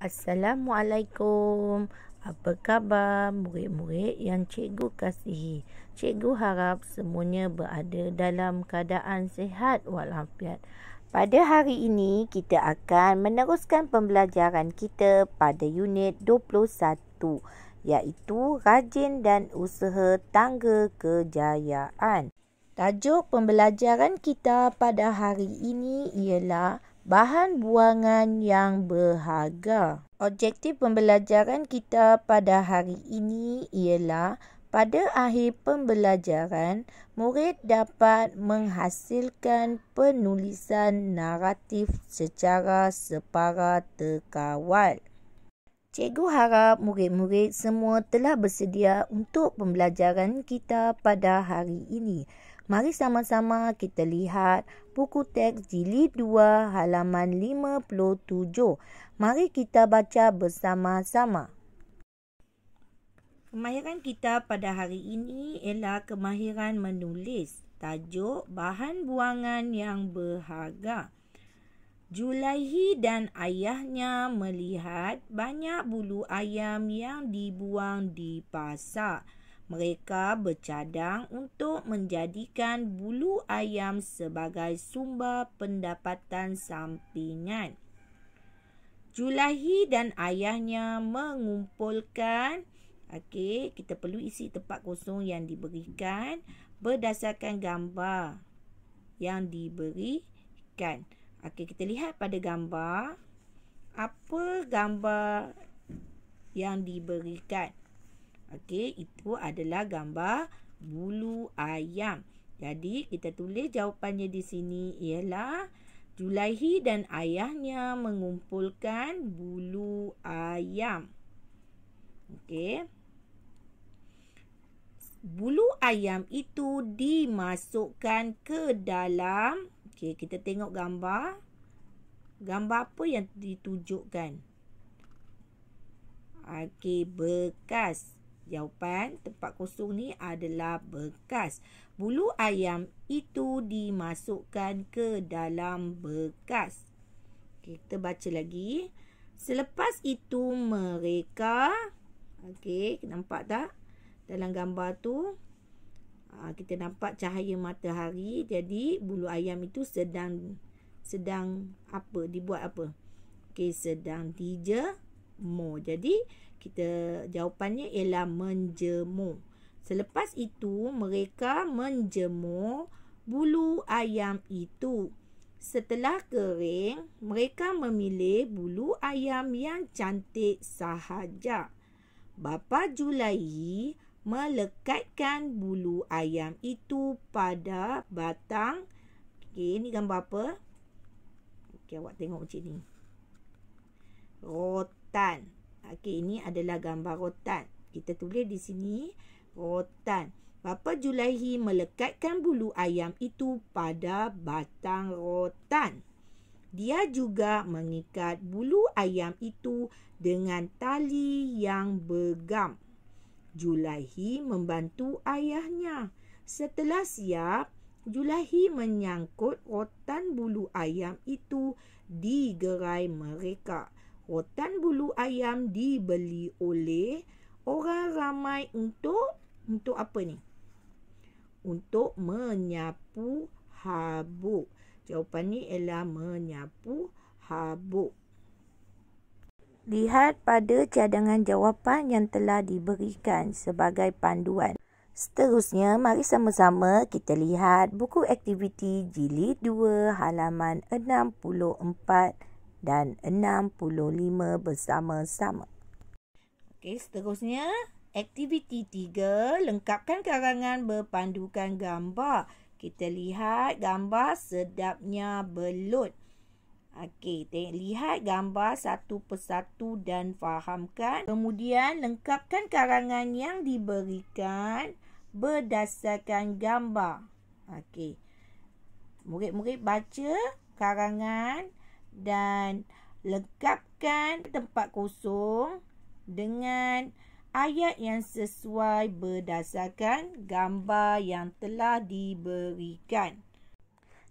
Assalamualaikum. Apa khabar murid-murid yang cikgu kasihi? Cikgu harap semuanya berada dalam keadaan sehat walafiat. Pada hari ini, kita akan meneruskan pembelajaran kita pada unit 21 iaitu Rajin dan Usaha Tangga Kejayaan. Tajuk pembelajaran kita pada hari ini ialah bahan buangan yang berharga. Objektif pembelajaran kita pada hari ini ialah pada akhir pembelajaran, murid dapat menghasilkan penulisan naratif secara separa terkawal. Cikgu harap murid-murid semua telah bersedia untuk pembelajaran kita pada hari ini. Mari sama-sama kita lihat buku teks jilid 2 halaman 57. Mari kita baca bersama-sama. Kemahiran kita pada hari ini ialah kemahiran menulis. Tajuk bahan buangan yang berharga. Julaihi dan ayahnya melihat banyak bulu ayam yang dibuang di pasar. Mereka bercadang untuk menjadikan bulu ayam sebagai sumber pendapatan sampingan. Julahi dan ayahnya mengumpulkan okey kita perlu isi tempat kosong yang diberikan berdasarkan gambar yang diberikan. Okey kita lihat pada gambar apa gambar yang diberikan. Okey, itu adalah gambar bulu ayam. Jadi, kita tulis jawapannya di sini ialah Julaihi dan ayahnya mengumpulkan bulu ayam. Okey. Bulu ayam itu dimasukkan ke dalam Okey, kita tengok gambar. Gambar apa yang ditunjukkan? Okey, bekas. Bekas. Jawapan tempat kosong ni adalah bekas. Bulu ayam itu dimasukkan ke dalam bekas. Kita baca lagi. Selepas itu mereka okey nampak tak dalam gambar tu ah, kita nampak cahaya matahari jadi bulu ayam itu sedang sedang apa dibuat apa okey sedang dijemur jadi kita jawapannya ialah menjemur. Selepas itu mereka menjemur bulu ayam itu. Setelah kering, mereka memilih bulu ayam yang cantik sahaja. Bapa Julai melekatkan bulu ayam itu pada batang. Okey, ni gambar apa? Okey, awak tengok macam ni. Rotan. Okey, ini adalah gambar rotan. Kita tulis di sini rotan. Bapa Julaihi melekatkan bulu ayam itu pada batang rotan. Dia juga mengikat bulu ayam itu dengan tali yang begam. Julaihi membantu ayahnya. Setelah siap, Julaihi menyangkut rotan bulu ayam itu di gerai mereka. Mereka rotan bulu ayam dibeli oleh orang ramai untuk untuk apa ni? Untuk menyapu habuk. Jawapan ni ialah menyapu habuk. Lihat pada cadangan jawapan yang telah diberikan sebagai panduan. Seterusnya, mari sama-sama kita lihat buku aktiviti jilid 2 halaman 64 dan 65 bersama-sama. Okey, seterusnya, aktiviti 3, lengkapkan karangan berpandukan gambar. Kita lihat gambar sedapnya belut. Okey, lihat gambar satu persatu dan fahamkan. Kemudian, lengkapkan karangan yang diberikan berdasarkan gambar. Okey, murid-murid baca karangan dan lengkapkan tempat kosong dengan ayat yang sesuai berdasarkan gambar yang telah diberikan.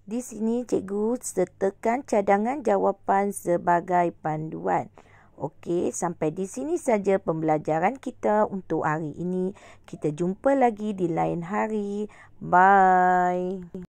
Di sini cikgu sertakan cadangan jawapan sebagai panduan. Okey, sampai di sini saja pembelajaran kita untuk hari ini. Kita jumpa lagi di lain hari. Bye.